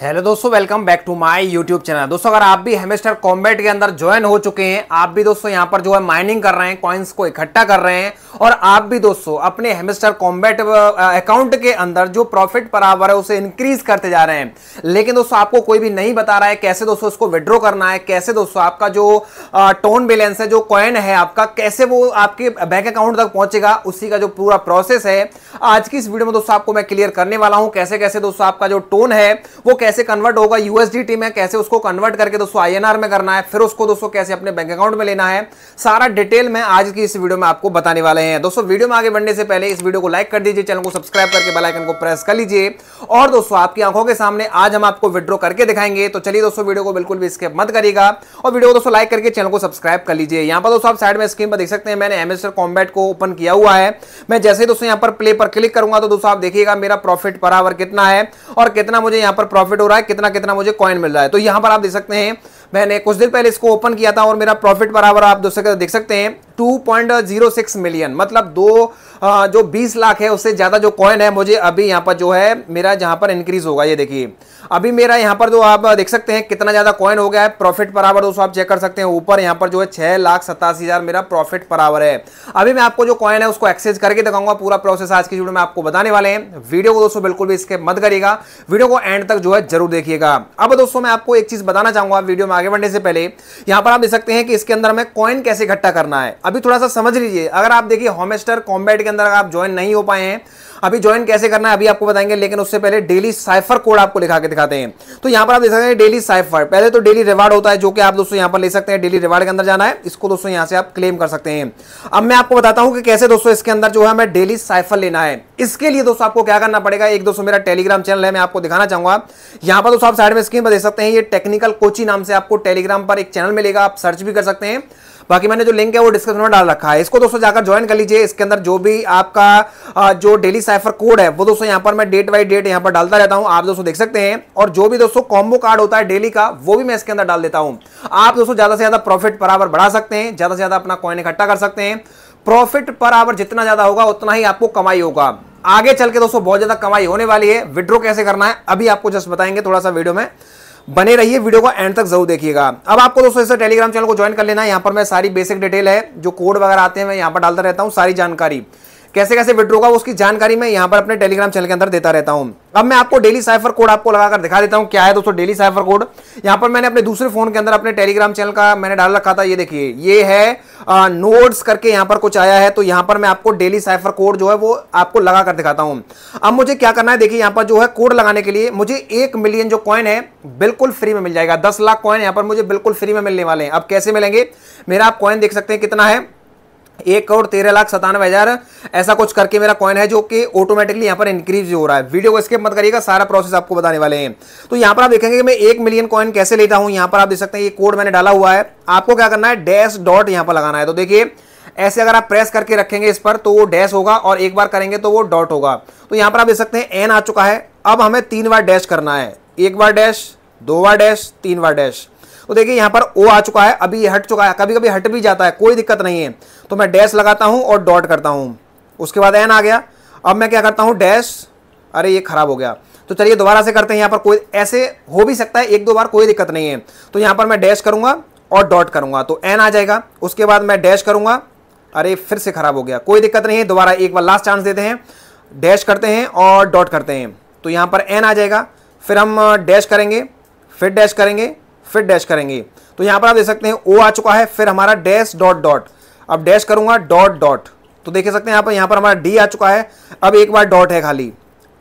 hello दोस्तों welcome back to my YouTube channel दोस्तों अगर आप भी हेमेस्टर कॉम्बैट के अंदर ज्वाइन हो चुके हैं आप भी दोस्तों यहां पर जो है माइनिंग कर रहे हैं कॉइन्स को इकट्ठा कर रहे हैं और आप भी दोस्तों अपने हेमेस्टर कॉम्बैट अकाउंट के अंदर जो प्रॉफिट बराबर है उसे इंक्रीज करते जा रहे हैं लेकिन दोस्तों आपको कोई भी नहीं बता रहा है कैसे दोस्तों इसको विड्रॉ करना है कैसे दोस्तों आपका जो टोन बैलेंस है जो कॉइन है आपका कैसे वो आपके बैंक अकाउंट तक पहुंचेगा उसी का जो पूरा प्रोसेस है आज की इस वीडियो में दोस्तों आपको मैं क्लियर करने वाला हूँ कैसे कैसे दोस्तों आपका जो टोन है वो कैसे कन्वर्ट होगा यूएसडीटी में कैसे उसको कन्वर्ट करके दोस्तों आईएनआर में करना है फिर उसको दोस्तों कैसे अपने बैंक अकाउंट में लेना है सारा डिटेल में आज की इस वीडियो में आपको बताने वाले हैं दोस्तों वीडियो में आगे बढ़ने से पहले इस वीडियो को लाइक कर दीजिए चैनल को सब्सक्राइब करके बेलाइकन को प्रेस कर लीजिए और दोस्तों आपकी आंखों के सामने आज हम आपको विड्रॉ करके दिखाएंगे तो चलिए दोस्तों वीडियो को बिल्कुल भी स्किप मत करेगा और वीडियो को दोस्तों लाइक करके चैनल को सब्सक्राइब कर लीजिए यहाँ पर दोस्तों आप साइड में स्क्रीन पर देख सकते हैं मैंने एमएसटर कॉम्बैट को ओपन किया हुआ है मैं जैसे ही दोस्तों यहाँ पर प्ले पर क्लिक करूंगा तो दोस्तों आप देखिएगा मेरा प्रॉफिट पर आवर कितना है और कितना मुझे यहाँ पर प्रॉफिट प्रॉफिट हो रहा है कितना कितना मुझे कॉइन मिल रहा है तो यहां पर आप देख सकते हैं मैंने कुछ दिन पहले इसको ओपन किया था और मेरा प्रॉफिट बराबर आप दोस्तों देख सकते हैं 2.06 मिलियन मतलब दो आ, जो 20 लाख है उससे ज़्यादा जो कॉइन है मुझे अभी यहां पर जो है मेरा जहां पर इंक्रीज होगा ये देखिए अभी मेरा यहां पर जो आप देख सकते हैं कितना ज़्यादा कॉइन हो गया है प्रॉफिट पर आवर दोस्तों आप चेक कर सकते हैं ऊपर यहाँ पर जो है छह लाख सतासी हज़ार मेरा प्रॉफिट पर आवर है अभी मैं आपको जो कॉइन है उसको एक्सचेंज करके दिखाऊंगा पूरा प्रोसेस आज की वीडियो में आपको बताने वाले हैं वीडियो को दोस्तों बिल्कुल भी इसके मत करिएगा वीडियो को एंड तक जो है जरूर देखिएगा अब दोस्तों मैं आपको एक चीज़ बताना चाहूंगा वीडियो में आगे बढ़ने से पहले यहां पर आप देख सकते हैं कि इसके अंदर हमें कॉइन कैसे इकट्ठा करना है अभी थोड़ा सा समझ लीजिए अगर आप देखिए होमेस्टर कॉम्बैट के अंदर आप ज्वाइन नहीं हो पाए हैं अभी ज्वाइन कैसे करना है अभी आपको बताएंगे लेकिन उससे पहले डेली साइफर कोड आपको लिखा के दिखाते हैं तो यहां पर आप देख सकते हैं डेली साइफर पहले तो डेली रिवार्ड होता है जो कि आप दोस्तों यहां पर ले सकते हैं डेली रिवार्ड के अंदर जाना है इसको दोस्तों यहाँ से आप क्लेम कर सकते हैं अब मैं आपको बताता हूं कि कैसे दोस्तों इसके अंदर जो है हमें डेली साइफर लेना है इसके लिए दोस्तों आपको क्या करना पड़ेगा एक दोस्तों मेरा टेलीग्राम चैनल है मैं आपको दिखाना चाहूंगा यहाँ पर दोस्तों आप साइड में स्क्रीन पर देख सकते हैं ये टेक्निकल कोची नाम से आपको टेलीग्राम पर एक चैनल मिलेगा आप सर्च भी कर सकते हैं बाकी मैंने जो लिंक है वो डिस्क्रिप्शन में डाल रखा है इसको दोस्तों जाकर ज्वाइन कर लीजिए इसके अंदर जो भी आपका जो डेली साइफर कोड है वो दोस्तों यहाँ पर मैं डेट बाई डेट यहाँ पर डालता रहता हूँ आप दोस्तों देख सकते हैं और जो भी दोस्तों कॉम्बो कार्ड होता है डेली का वो भी मैं इसके अंदर डाल देता हूँ आप दोस्तों ज्यादा से ज्यादा प्रॉफिट पर आवर बढ़ा सकते हैं ज्यादा से ज्यादा अपना कॉइन इकट्ठा कर सकते हैं प्रॉफिट पर आवर जितना ज्यादा होगा उतना ही आपको कमाई होगा आगे चल के दोस्तों बहुत ज्यादा कमाई होने वाली है विड्रो कैसे करना है अभी आपको जस्ट बताएंगे थोड़ा सा वीडियो में बने रहिए वीडियो को एंड तक जरूर देखिएगा अब आपको दोस्तों इससे टेलीग्राम चैनल को ज्वाइन कर लेना है यहाँ पर मैं सारी बेसिक डिटेल है जो कोड वगैरह आते हैं मैं यहाँ पर डालता रहता हूँ सारी जानकारी कैसे कैसे विड्रो का उसकी जानकारी मैं यहाँ पर अपने टेलीग्राम चैनल के अंदर देता रहता हूँ अब मैं आपको डेली साइफर कोड आपको लगाकर दिखा देता हूँ क्या है दोस्तों डेली साइफर कोड यहाँ पर मैंने अपने दूसरे फोन के अंदर अपने टेलीग्राम चैनल का मैंने डाल रखा था ये देखिए ये है नोट्स करके यहाँ पर कुछ आया है तो यहाँ पर मैं आपको डेली साइफर कोड जो है वो आपको लगाकर दिखाता हूँ अब मुझे क्या करना है देखिए यहाँ पर जो है कोड लगाने के लिए मुझे एक मिलियन जो कॉइन है बिल्कुल फ्री में मिल जाएगा दस लाख कॉइन यहाँ पर मुझे बिल्कुल फ्री में मिलने वाले हैं अब कैसे मिलेंगे मेरा आप कॉइन देख सकते हैं कितना है एक करोड़ तेरह लाख सतानवे हजार ऐसा कुछ करके मेरा कॉइन है जो कि ऑटोमेटिकली यहां पर इंक्रीज हो रहा है वीडियो को स्किप मत करिएगा सारा प्रोसेस आपको बताने वाले हैं तो यहां पर आप देखेंगे मैं एक मिलियन कॉइन कैसे लेता हूं यहाँ पर आप देख सकते हैं ये कोड मैंने डाला हुआ है आपको क्या करना है डैश डॉट यहां पर लगाना है तो देखिए ऐसे अगर आप प्रेस करके रखेंगे इस पर तो वो डैश होगा और एक बार करेंगे तो वो डॉट होगा तो यहां पर आप देख सकते हैं एन आ चुका है अब हमें तीन बार डैश करना है एक बार डैश दो बार डैश तीन बार डैश तो देखिए यहाँ पर ओ आ चुका है अभी ये हट चुका है कभी कभी हट भी जाता है कोई दिक्कत नहीं है तो मैं डैश लगाता हूँ और डॉट करता हूँ उसके बाद एन आ गया अब मैं क्या करता हूँ डैश अरे ये खराब हो गया तो चलिए दोबारा से करते हैं यहाँ पर कोई ऐसे हो भी सकता है एक दो बार कोई दिक्कत नहीं है तो यहाँ पर मैं डैश करूँगा और डॉट करूँगा तो एन आ जाएगा उसके बाद मैं डैश करूँगा अरे फिर से ख़राब हो गया कोई दिक्कत नहीं है दोबारा एक बार लास्ट चांस देते हैं डैश करते हैं और डॉट करते हैं तो यहाँ पर एन आ जाएगा फिर हम डैश करेंगे फिर डैश करेंगे फिर डैश करेंगे तो यहां पर आप देख सकते हैं ओ आ चुका है फिर हमारा डैश डॉट डॉट अब डैश करूंगा डॉट डॉट तो देख सकते हैं यहां पर यहां पर हमारा डी आ चुका है अब एक बार डॉट है खाली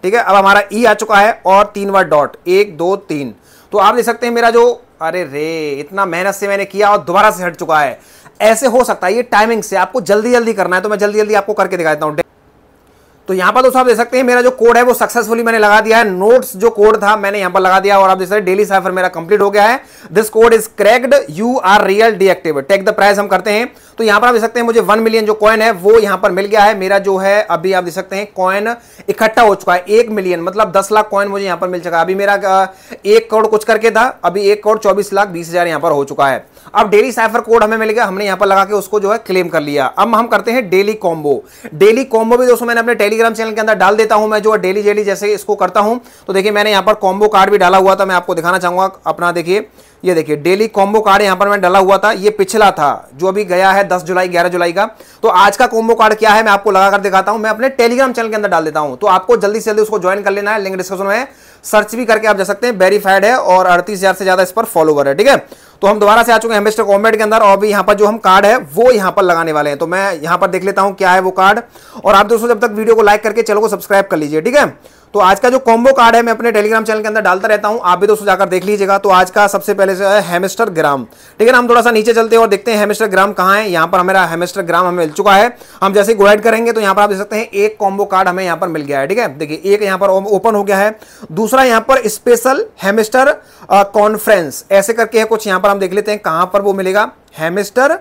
ठीक है अब हमारा ई e आ चुका है और तीन बार डॉट एक दो तीन तो आप देख सकते हैं मेरा जो अरे रे इतना मेहनत से मैंने किया और दोबारा से हट चुका है ऐसे हो सकता है ये टाइमिंग से आपको जल्दी जल्दी करना है तो मैं जल्दी जल्दी आपको करके दिखा देता हूँ तो यहाँ पर दोस्तों आप देख सकते हैं मेरा जो कोड है वो सक्सेसफुली मैंने लगा दिया है नोट्स जो कोड था मैंने यहां पर लगा दिया और आप देख सकते हैं डेली साइफर मेरा कंप्लीट हो गया है this code is cracked you are real deactive take the prize हम करते हैं तो यहाँ पर आप देख सकते हैं मुझे वन मिलियन जो कॉइन है वो यहां पर मिल गया है मेरा जो है अभी आप देख सकते हैं कॉइन इकट्ठा हो चुका है एक मिलियन मतलब दस लाख कॉइन मुझे यहां पर मिल चुका है अभी मेरा एक करोड़ कुछ करके था अभी एक करोड़ चौबीस लाख बीस हजार यहां पर हो चुका है अब डेली साइफर कोड हमें मिल गया हमने यहां पर लगा के उसको जो है क्लेम कर लिया अब हम करते हैं डेली कॉम्बो डेली कॉम्बो भी दोस्तों मैंने अपने टेलीग्राम चैनल के अंदर डाल देता हूं मैं जो डेली डेली जैसे इसको करता हूं तो देखिए मैंने यहां पर कॉम्बो कार्ड भी डाला हुआ था मैं आपको दिखाना चाहूंगा अपना देखिए ये देखिए डेली कॉम्बो कार्ड यहां पर मैं डाला हुआ था ये पिछला था जो अभी गया है 10 जुलाई 11 जुलाई का तो आज का कॉम्बो कार्ड क्या है मैं आपको लगाकर दिखाता हूं मैं अपने टेलीग्राम चैनल के अंदर डाल देता हूं तो आपको जल्दी से जल्दी उसको ज्वाइन कर लेना है लिंक डिस्क्रिप्शन में सर्च भी करके आप जा सकते हैं वेरीफाइड है और अड़तीस से ज़्यादा इस पर फॉलोवर है ठीक है तो हम दोबारा से आ चुके हैं मिस्टर कॉम्बेट के अंदर और अभी यहाँ पर जो हम कार्ड है वो यहाँ पर लगाने वाले हैं तो मैं यहाँ पर देख लेता हूँ क्या है वो कार्ड और आप दोस्तों जब तक वीडियो को लाइक करके चैनल को सब्सक्राइब कर लीजिए ठीक है तो आज का जो कॉम्बो कार्ड है मैं अपने टेलीग्राम चैनल के अंदर डालता रहता हूं आप भी दोस्तों जाकर देख लीजिएगा तो आज का सबसे पहले जो है हेमिस्टर ग्राम ठीक है ना हम थोड़ा सा नीचे चलते हैं और देखते हैं हेमिस्टर ग्राम कहाँ है यहाँ पर हमारा हेमिस्टर ग्राम हमें मिल चुका है हम जैसे गुवाइड करेंगे तो यहाँ पर आप देख सकते हैं एक कॉम्बो कार्ड हमें यहाँ पर मिल गया है ठीक है देखिए एक यहाँ पर ओपन हो गया है दूसरा यहाँ पर स्पेशल हेमेस्टर कॉन्फ्रेंस ऐसे करके है कुछ यहाँ पर हम देख लेते हैं कहाँ पर वो मिलेगा हेमेस्टर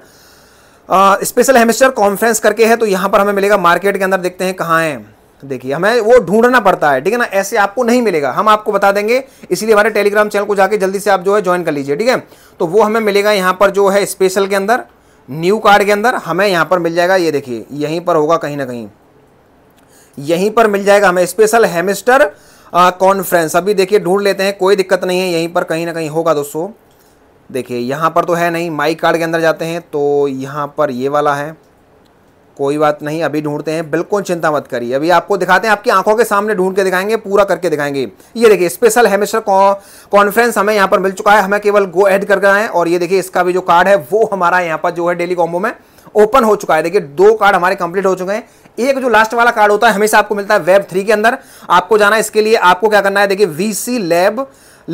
स्पेशल हेमेस्टर कॉन्फ्रेंस करके है तो यहाँ पर हमें मिलेगा मार्केट के अंदर देखते हैं कहाँ है देखिए हमें वो ढूंढना पड़ता है ठीक है ना ऐसे आपको नहीं मिलेगा हम आपको बता देंगे इसलिए हमारे टेलीग्राम चैनल को जाके जल्दी से आप जो है ज्वाइन कर लीजिए ठीक है तो वो हमें मिलेगा यहाँ पर जो है स्पेशल के अंदर न्यू कार्ड के अंदर हमें यहाँ पर मिल जाएगा ये देखिए यहीं पर होगा कहीं ना कहीं यहीं पर मिल जाएगा हमें स्पेशल हेमिस्टर कॉन्फ्रेंस अभी देखिए ढूंढ लेते हैं कोई दिक्कत नहीं है यहीं पर कहीं ना कहीं होगा दोस्तों देखिए यहाँ पर तो है नहीं माई कार्ड के अंदर जाते हैं तो यहाँ पर ये वाला है कोई बात नहीं अभी ढूंढते हैं बिल्कुल चिंता मत करिए अभी आपको दिखाते हैं आपकी आंखों के सामने ढूंढ के दिखाएंगे पूरा करके दिखाएंगे ये देखिए स्पेशल हेमेशर कॉन्फ्रेंस हमें यहाँ पर मिल चुका है हमें केवल गो एड करना है और ये देखिए इसका भी जो कार्ड है वो हमारा यहाँ पर जो है डेली कॉम्बो में ओपन हो चुका है देखिए दो कार्ड हमारे कंप्लीट हो चुके हैं एक जो लास्ट वाला कार्ड होता है हमेशा आपको मिलता है वेब थ्री के अंदर आपको जाना है इसके लिए आपको क्या करना है देखिए VC lab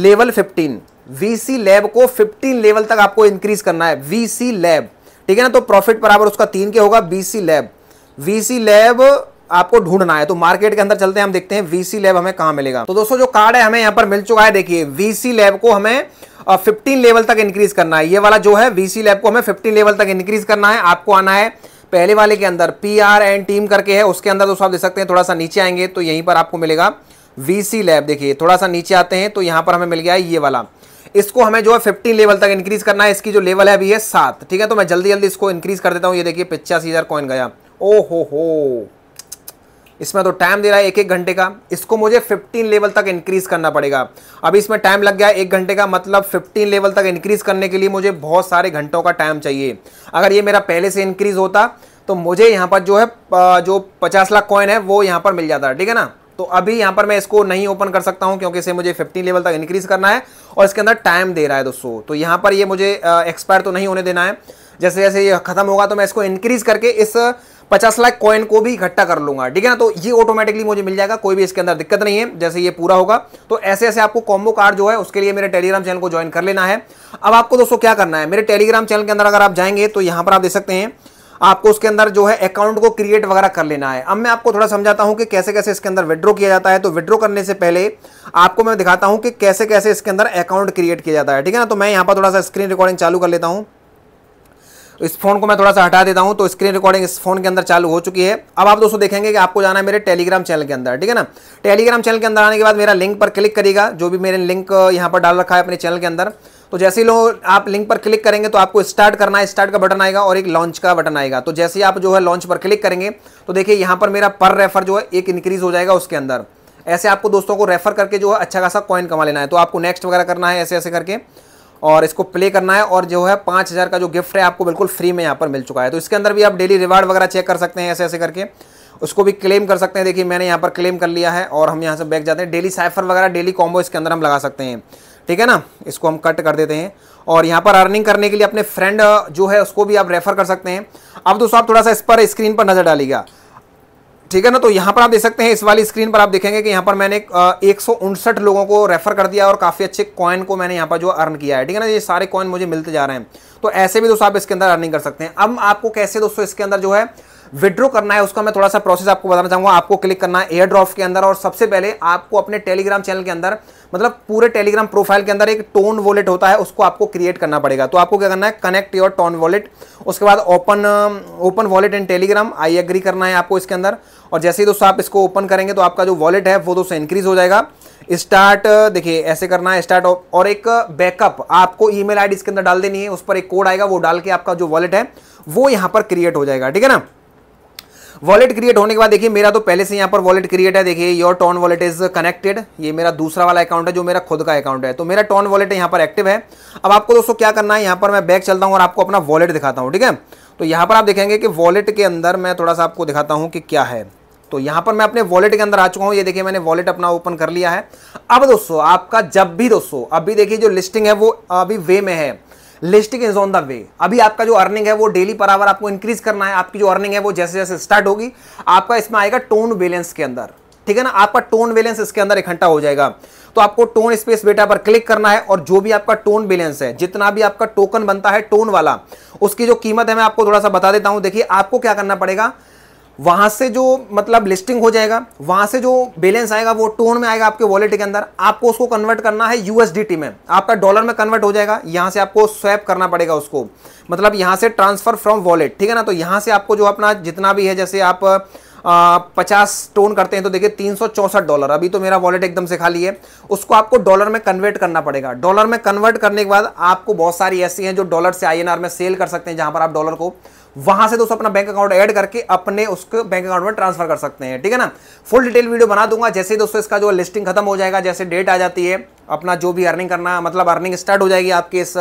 level fifteen VC lab को 15 लेवल तक आपको इंक्रीज करना है वीसी लैब ठीक है ना तो प्रॉफिट बराबर उसका तीन के होगा बीसी लैब वीसी लैब आपको ढूंढना है तो मार्केट के अंदर चलते हैं हम देखते हैं वीसी लैब हमें कहाँ मिलेगा तो दोस्तों जो कार्ड है हमें यहाँ पर मिल चुका है देखिए वीसी लैब को हमें फिफ्टीन लेवल तक इंक्रीज करना है ये वाला जो है वीसी लैब को हमें फिफ्टीन लेवल तक इंक्रीज करना है आपको आना है पहले वाले के अंदर पी आर एंड टीम करके है उसके अंदर दोस्तों आप देख सकते हैं थोड़ा सा नीचे आएंगे तो यहीं पर आपको मिलेगा वीसी लैब देखिए थोड़ा सा नीचे आते हैं तो यहां पर हमें मिल गया है ये वाला इसको हमें जो है फिफ्टीन लेवल तक इंक्रीज करना है इसकी जो लेवल है अभी है सात ठीक है तो मैं जल्दी जल्दी इसको इंक्रीज कर देता हूँ ये देखिए पिचासी हज़ार कॉइन गया ओ हो हो इसमें तो टाइम दे रहा है एक एक घंटे का इसको मुझे 15 लेवल तक इंक्रीज करना पड़ेगा अभी इसमें टाइम लग गया एक घंटे का मतलब 15 लेवल तक इंक्रीज करने के लिए मुझे बहुत सारे घंटों का टाइम चाहिए अगर ये मेरा पहले से इंक्रीज होता तो मुझे यहाँ पर जो है जो 50 लाख कॉइन है वो यहाँ पर मिल जाता ठीक है ना तो अभी यहां पर मैं इसको नहीं ओपन कर सकता हूं क्योंकि इसे मुझे 15 लेवल तक इंक्रीज करना है और इसके अंदर टाइम दे रहा है दोस्तों तो यहां पर ये मुझे एक्सपायर तो नहीं होने देना है जैसे जैसे ये खत्म होगा तो मैं इसको इंक्रीज करके इस 50 लाख कॉइन को भी इकट्ठा कर लूंगा ठीक है ना तो ये ऑटोमेटिकली मुझे मिल जाएगा कोई भी इसके अंदर दिक्कत नहीं है जैसे ये पूरा होगा तो ऐसे ऐसे आपको कॉम्बो कार्ड जो है उसके लिए मेरे टेलीग्राम चैनल को ज्वाइन कर लेना है अब आपको दोस्तों क्या करना है मेरे टेलीग्राम चैनल के अंदर अगर आप जाएंगे तो यहां पर आप देख सकते हैं आपको उसके अंदर जो है अकाउंट को क्रिएट वगैरह कर लेना है अब मैं आपको थोड़ा समझाता हूं कि कैसे कैसे इसके अंदर विड्रॉ किया जाता है तो विड्रॉ करने से पहले आपको मैं दिखाता हूं कि कैसे कैसे इसके अंदर अकाउंट क्रिएट किया जाता है ठीक है ना तो मैं यहाँ पर थोड़ा सा स्क्रीन रिकॉर्डिंग चालू कर लेता हूँ तो इस फोन को मैं थोड़ा सा हटा देता हूं तो स्क्रीन रिकॉर्डिंग इस फोन के अंदर चालू हो चुकी है अब आप दोस्तों देखेंगे कि आपको जाना है मेरे टेलीग्राम चैनल के अंदर ठीक है ना टेलीग्राम चैनल के अंदर आने के बाद मेरा लिंक पर क्लिक करेगा जो भी मेरे लिंक यहाँ पर डाल रखा है अपने चैनल के अंदर तो जैसे ही आप लिंक पर क्लिक करेंगे तो आपको स्टार्ट करना है स्टार्ट का बटन आएगा और एक लॉन्च का बटन आएगा तो जैसे ही आप जो है लॉन्च पर क्लिक करेंगे तो देखिए यहाँ पर मेरा पर रेफर जो है एक इंक्रीज हो जाएगा उसके अंदर ऐसे आपको दोस्तों को रेफर करके जो है अच्छा खासा कॉइन कमा लेना है तो आपको नेक्स्ट वगैरह करना है ऐसे ऐसे करके और इसको प्ले करना है और जो है पाँच हज़ार का जो गिफ्ट है आपको बिल्कुल फ्री में यहाँ पर मिल चुका है तो इसके अंदर भी आप डेली रिवार्ड वगैरह चेक कर सकते हैं ऐसे ऐसे करके उसको भी क्लेम कर सकते हैं देखिए मैंने यहाँ पर क्लेम कर लिया है और हम यहाँ से बैक जाते हैं डेली साइफर वगैरह डेली कॉम्बो इसके अंदर हम लगा सकते हैं ठीक है ना इसको हम कट कर देते हैं और यहाँ पर अर्निंग करने के लिए अपने फ्रेंड जो है उसको भी आप रेफर कर सकते हैं अब दोस्तों आप थोड़ा सा इस पर स्क्रीन पर नज़र डालिएगा ठीक है ना तो यहाँ पर आप देख सकते हैं इस वाली स्क्रीन पर आप देखेंगे कि यहाँ पर मैंने एक लोगों को रेफर कर दिया और काफ़ी अच्छे कॉइन को मैंने यहाँ पर जो अर्न किया है ठीक है ना ये सारे कॉइन मुझे मिलते जा रहे हैं तो ऐसे भी दोस्तों आप इसके अंदर अर्निंग कर सकते हैं अब आपको कैसे दोस्तों इसके अंदर जो है विड्रो करना है उसका मैं थोड़ा सा प्रोसेस आपको बताना चाहूंगा आपको क्लिक करना है एयर ड्रॉफ के अंदर और सबसे पहले आपको अपने टेलीग्राम चैनल के अंदर मतलब पूरे टेलीग्राम प्रोफाइल के अंदर एक टोन वॉलेट होता है उसको आपको क्रिएट करना पड़ेगा तो आपको क्या करना है कनेक्ट योर टोन वॉलेट उसके बाद open open wallet and Telegram I agree करना है आपको इसके अंदर और जैसे ही दोस्तों आप इसको ओपन करेंगे तो आपका जो वॉलेट है वो दोस्तों इंक्रीज हो जाएगा स्टार्ट देखिए ऐसे करना है स्टार्ट और एक बैकअप आपको आई डी इसके अंदर डाल देनी है उस पर एक कोड आएगा वो डाल के आपका जो वॉलेट है वो यहाँ पर क्रिएट हो जाएगा ठीक है ना वॉलेट क्रिएट होने के बाद देखिए मेरा तो पहले से यहाँ पर वॉलेट क्रिएट है देखिए your TON wallet is connected ये मेरा दूसरा वाला अकाउंट है जो मेरा खुद का अकाउंट है तो मेरा टॉन वॉलेट यहाँ पर एक्टिव है अब आपको दोस्तों क्या करना है यहाँ पर मैं बैक चलता हूँ और आपको अपना वॉलेट दिखाता हूँ ठीक है तो यहाँ पर आप देखेंगे कि वॉलेट के अंदर मैं थोड़ा सा आपको दिखाता हूँ कि क्या है तो यहाँ पर मैं अपने वॉलेट के अंदर आ चुका हूँ ये देखिए मैंने वॉलेट अपना ओपन कर लिया है अब दोस्तों आपका जब भी दोस्तों अभी देखिए जो लिस्टिंग है वो अभी वे में है listing is on the way अभी आपका जो अर्निंग है वो डेली पर आवर आपको इंक्रीज करना है आपकी जो अर्निंग है वो जैसे जैसे स्टार्ट होगी आपका इसमें आएगा टोन बैलेंस के अंदर ठीक है ना आपका टोन बैलेंस इसके अंदर इकट्ठा हो जाएगा तो आपको टोन स्पेस बेटा पर क्लिक करना है और जो भी आपका टोन बैलेंस है जितना भी आपका टोकन बनता है टोन वाला उसकी जो कीमत है मैं आपको थोड़ा सा बता देता हूं देखिए आपको क्या करना पड़ेगा वहां से जो मतलब लिस्टिंग हो जाएगा वहां से जो बैलेंस आएगा वो टोन में आएगा आपके वॉलेट के अंदर आपको उसको कन्वर्ट करना है यूएसडीटी में आपका डॉलर में कन्वर्ट हो जाएगा यहां से आपको स्वैप करना पड़ेगा उसको मतलब यहां से ट्रांसफ़र फ्रॉम वॉलेट ठीक है ना तो यहां से आपको जो अपना जितना भी है जैसे आप पचास टोन करते हैं तो देखिए तीन डॉलर अभी तो मेरा वॉलेट एकदम से खाली है उसको आपको डॉलर में कन्वर्ट करना पड़ेगा डॉलर में कन्वर्ट करने के बाद आपको बहुत सारी ऐसी हैं जो डॉलर से आई में सेल कर सकते हैं जहां पर आप डॉलर को वहां से दोस्तों अपना बैंक अकाउंट ऐड करके अपने उसके बैंक अकाउंट में ट्रांसफर कर सकते हैं ठीक है ना फुल डिटेल वीडियो बना दूंगा जैसे दोस्तों इसका जो लिस्टिंग खत्म हो जाएगा जैसे डेट आ जाती है अपना जो भी अर्निंग करना मतलब अर्निंग स्टार्ट हो जाएगी आपके इस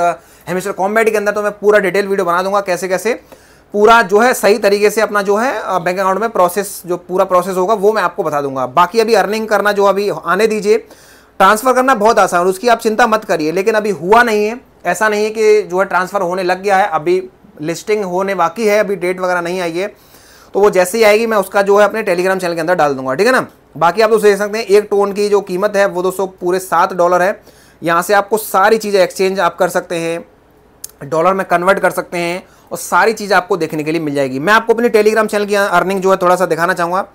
हेमिस्टर कॉम्बेडी के अंदर तो मैं पूरा डिटेल वीडियो बना दूंगा कैसे कैसे पूरा जो है सही तरीके से अपना जो है बैंक अकाउंट में प्रोसेस जो पूरा प्रोसेस होगा वो मैं आपको बता दूंगा बाकी अभी अर्निंग करना जो अभी आने दीजिए ट्रांसफ़र करना बहुत आसान है उसकी आप चिंता मत करिए लेकिन अभी हुआ नहीं है ऐसा नहीं है कि जो है ट्रांसफ़र होने लग गया है अभी लिस्टिंग होने बाकी है अभी डेट वगैरह नहीं आई है तो वो जैसे ही आएगी मैं उसका जो है अपने टेलीग्राम चैनल के अंदर डाल दूंगा ठीक है ना बाकी आप दोस्तों देख सकते हैं एक टोन की जो कीमत है वो दोस्तों पूरे सात डॉलर है यहाँ से आपको सारी चीज़ें एक्सचेंज आप कर सकते हैं डॉलर में कन्वर्ट कर सकते हैं और सारी चीज़ आपको देखने के लिए मिल जाएगी मैं आपको अपने टेलीग्राम चैनल की अर्निंग जो है थोड़ा सा दिखाना चाहूँगा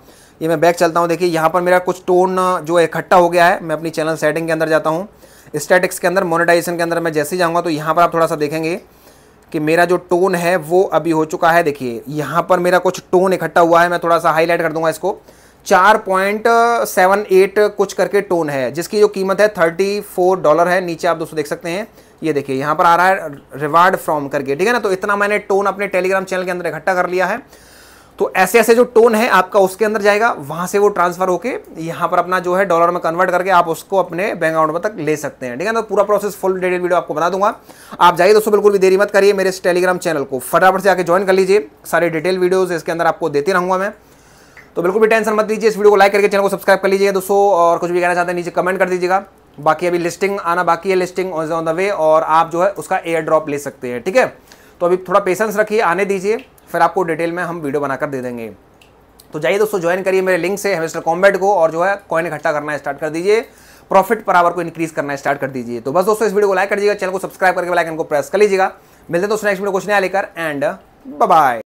ये मैं बैक चलता हूँ देखिए यहाँ पर मेरा कुछ टोन जो है इकट्ठा हो गया है मैं अपनी चैनल सेटिंग के अंदर जाता हूँ स्टैटिक्स के अंदर मोनिटाइजेशन के अंदर मैं जैसे ही जाऊँगा तो यहाँ पर आप थोड़ा सा देखेंगे कि मेरा जो टोन है वो अभी हो चुका है देखिए यहाँ पर मेरा कुछ टोन इकट्ठा हुआ है मैं थोड़ा सा हाईलाइट कर दूंगा इसको चार पॉइंट सेवन एट कुछ करके टोन है जिसकी जो कीमत है थर्टी फोर डॉलर है नीचे आप दोस्तों देख सकते हैं ये देखिए यहाँ पर आ रहा है रिवार्ड फ्रॉम करके ठीक है ना तो इतना मैंने टोन अपने टेलीग्राम चैनल के अंदर इकट्ठा कर लिया है तो ऐसे ऐसे जो टोन है आपका उसके अंदर जाएगा वहाँ से वो ट्रांसफर होके यहाँ पर अपना जो है डॉलर में कन्वर्ट करके आप उसको अपने बैंक अकाउंट में तक ले सकते हैं ठीक है तो पूरा प्रोसेस फुल डिटेल वीडियो आपको बता दूंगा आप जाइए दोस्तों बिल्कुल भी देरी मत करिए मेरे इस टेलीग्राम चैनल को फटाफट से आके ज्वाइन कर लीजिए सारे डिटेल वीडियोज इसके अंदर आपको देते रहूँगा मैं तो बिल्कुल भी टेंशन मत दीजिए इस वीडियो को लाइक करके चैनल को सब्सक्राइब कर लीजिए दोस्तों और कुछ भी कहना चाहते हैं नीचे कमेंट कर दीजिएगा बाकी अभी लिस्टिंग आना बाकी है लिस्टिंग ऑन द वे और आप जो है उसका एयर ड्रॉप ले सकते हैं ठीक है तो अभी थोड़ा पेशेंस रखिए आने दीजिए फिर आपको डिटेल में हम वीडियो बनाकर दे देंगे तो जाइए दोस्तों ज्वाइन करिए मेरे लिंक से हेमेस्टर कॉम्बेट को और जो है कॉइन इकट्ठा करना स्टार्ट कर दीजिए प्रॉफिट पर आवर को इंक्रीज करना स्टार्ट कर दीजिए तो बस दोस्तों इस वीडियो को लाइक कर दीजिएगा चैनल को सब्सक्राइब करके लाइक इनको प्रेस कर लीजिएगा मिलते हैं दोस्तों नेक्स्ट वीडियो कुछ नया लेकर एंड बाय